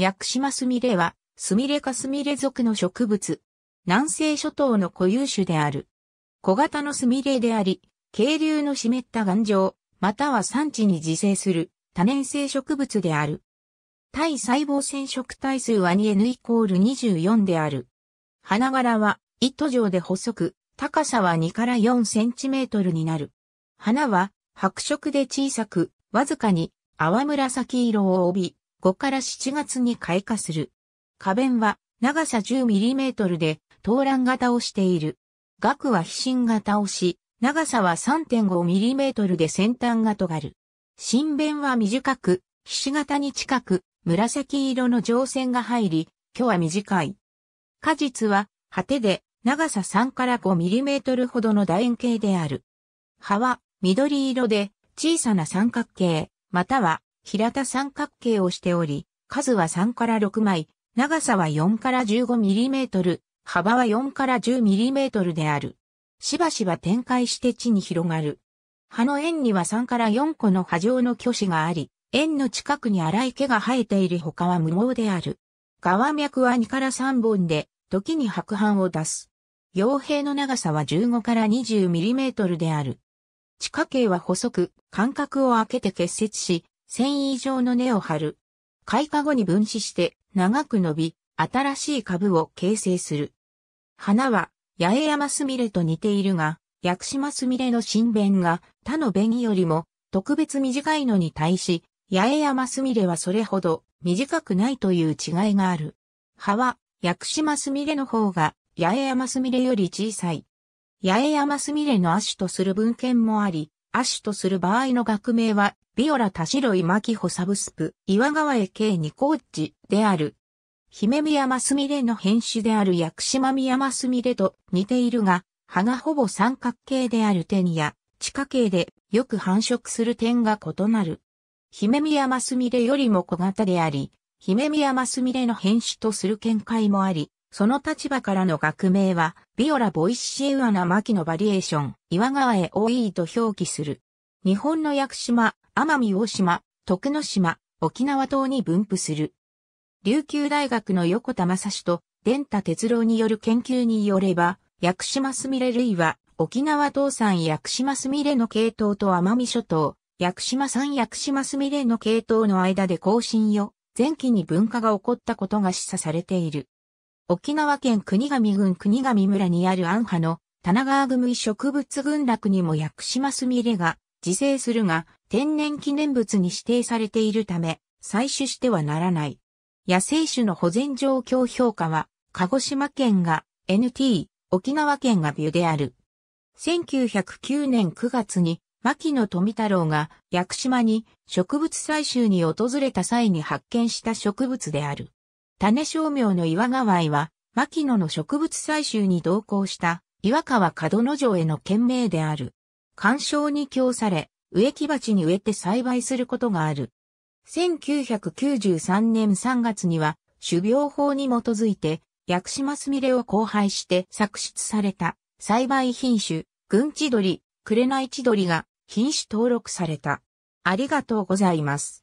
屋久島スミレは、スミレ科スミレ属の植物。南西諸島の固有種である。小型のスミレであり、渓流の湿った岩上、または産地に自生する多年生植物である。対細胞染色体数は 2N イコール24である。花柄は糸状で細く、高さは2から4センチメートルになる。花は白色で小さく、わずかに淡紫色を帯び、5から7月に開花する。花弁は長さ1 0トルで、投卵型をしている。額は飛信型をし、長さは3 5トルで先端が尖る。新弁は短く、皮脂型に近く、紫色の上線が入り、今日は短い。果実は、果てで、長さ3から5トルほどの楕円形である。葉は、緑色で、小さな三角形、または、平田三角形をしており、数は3から6枚、長さは4から 15mm、幅は4から 10mm である。しばしば展開して地に広がる。葉の円には3から4個の波状の巨子があり、円の近くに荒い毛が生えている他は無毛である。側脈は2から3本で、時に白斑を出す。傭兵の長さは15から 20mm である。地下茎は細く、間隔を空けて結節し、繊維状の根を張る。開花後に分子して長く伸び、新しい株を形成する。花は八重山スミレと似ているが、薬久島スミレの新弁が他の弁よりも特別短いのに対し、八重山スミレはそれほど短くないという違いがある。葉は薬久島スミレの方が八重山スミレより小さい。八重山スミレの亜種とする文献もあり、亜種とする場合の学名は、ビオラタシロイマキホサブスプ、岩川へ計ニコーチである。姫ヤマスミレの変種である薬島ヤマスミレと似ているが、葉がほぼ三角形である点や、地下形でよく繁殖する点が異なる。姫ヤマスミレよりも小型であり、姫ヤマスミレの変種とする見解もあり、その立場からの学名は、ビオラ・ボイシエウアナ・マキのバリエーション、岩川へ多いと表記する。日本の屋久島、奄美大島、徳之島、沖縄島に分布する。琉球大学の横田正史と、伝太哲郎による研究によれば、屋久島すみれ類は、沖縄島産屋久島すみれの系統と奄美諸島、屋久島産屋久島すみれの系統の間で更新よ、前期に分化が起こったことが示唆されている。沖縄県国神郡国神村にある安波の棚川組植物群落にも薬島スミレが自生するが天然記念物に指定されているため採取してはならない。野生種の保全状況評価は鹿児島県が NT、沖縄県がビュである。1909年9月に牧野富太郎が薬島に植物採集に訪れた際に発見した植物である。種商名の岩川井は、牧野の植物採集に同行した岩川門城への県名である。干渉に供され、植木鉢に植えて栽培することがある。1993年3月には、種苗法に基づいて、薬島すみれを交配して作出された栽培品種、群地鳥、紅地鳥が品種登録された。ありがとうございます。